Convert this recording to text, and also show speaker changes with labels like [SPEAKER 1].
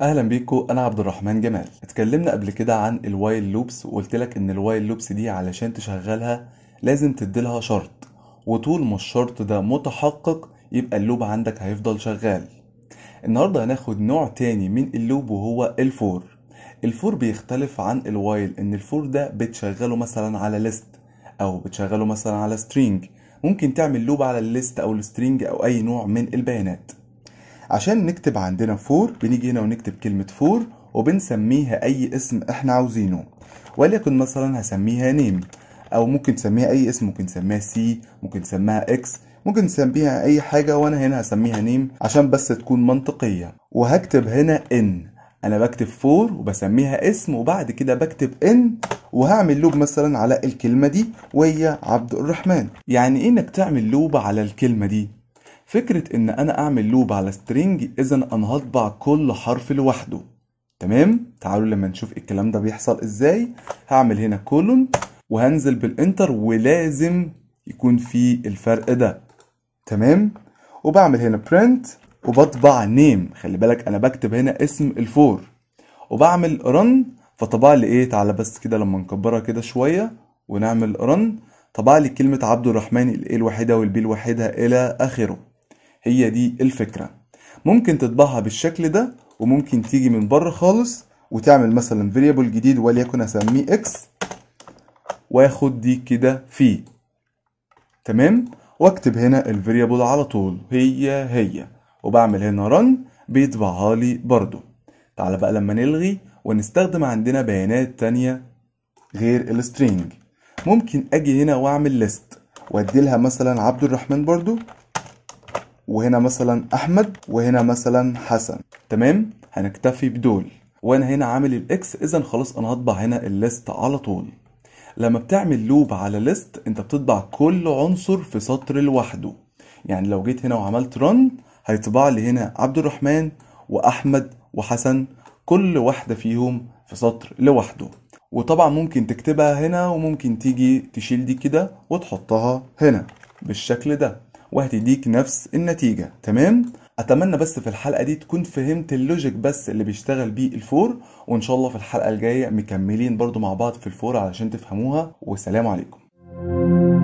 [SPEAKER 1] اهلا بيكم انا عبد الرحمن جمال اتكلمنا قبل كده عن الوايل لوبس وقلت لك ان الوايل لوبس دي علشان تشغلها لازم تديلها شرط وطول ما الشرط ده متحقق يبقى اللوب عندك هيفضل شغال النهارده هناخد نوع تاني من اللوب وهو الفور الفور بيختلف عن الوايل ان الفور ده بتشغله مثلا على ليست او بتشغله مثلا على سترينج ممكن تعمل لوب على الليست او السترينج او اي نوع من البيانات عشان نكتب عندنا فور بنيجي هنا ونكتب كلمة فور وبنسميها أي اسم إحنا عاوزينه ولكن مثلا هسميها نيم أو ممكن تسميها أي اسم ممكن تسميها سي ممكن تسميها إكس ممكن تسميها أي حاجة وأنا هنا هسميها نيم عشان بس تكون منطقية وهكتب هنا إن أنا بكتب فور وبسميها اسم وبعد كده بكتب إن وهعمل لوب مثلا على الكلمة دي وهي عبد الرحمن يعني إيه إنك تعمل لوب على الكلمة دي فكرة ان انا اعمل لوب على سترينج اذا انا هطبع كل حرف لوحده تمام تعالوا لما نشوف الكلام ده بيحصل ازاي هعمل هنا كولون وهنزل بالانتر ولازم يكون في الفرق ده تمام وبعمل هنا برنت وبطبع نيم خلي بالك انا بكتب هنا اسم الفور وبعمل رن فطبع لي ايه تعالى بس كده لما نكبرها كده شويه ونعمل رن طبع لي كلمه عبد الرحمن الايه الوحيده والبي الوحيده الى اخره هي دي الفكرة ممكن تطبعها بالشكل ده وممكن تيجي من بره خالص وتعمل مثلا فيريبل جديد وليكن اسميه اكس واخد دي كده فيه تمام واكتب هنا الفيريبل على طول هي هي وبعمل هنا رن بيطبعها لي برضو تعال بقى لما نلغي ونستخدم عندنا بيانات تانية غير السترينج ممكن اجي هنا واعمل ليست وادي لها مثلا عبد الرحمن برضو وهنا مثلا احمد وهنا مثلا حسن تمام هنكتفي بدول وانا هنا عامل الاكس اذا خلاص انا هطبع هنا الليست على طول لما بتعمل لوب على ليست انت بتطبع كل عنصر في سطر لوحده يعني لو جيت هنا وعملت رن هيطبع لي هنا عبد الرحمن واحمد وحسن كل واحده فيهم في سطر لوحده وطبعا ممكن تكتبها هنا وممكن تيجي تشيل دي كده وتحطها هنا بالشكل ده وهتديك نفس النتيجة تمام؟ اتمنى بس في الحلقه دي تكون فهمت اللوجيك بس اللي بيشتغل بيه الفور وان شاء الله في الحلقه الجايه مكملين برضو مع بعض في الفور علشان تفهموها والسلام عليكم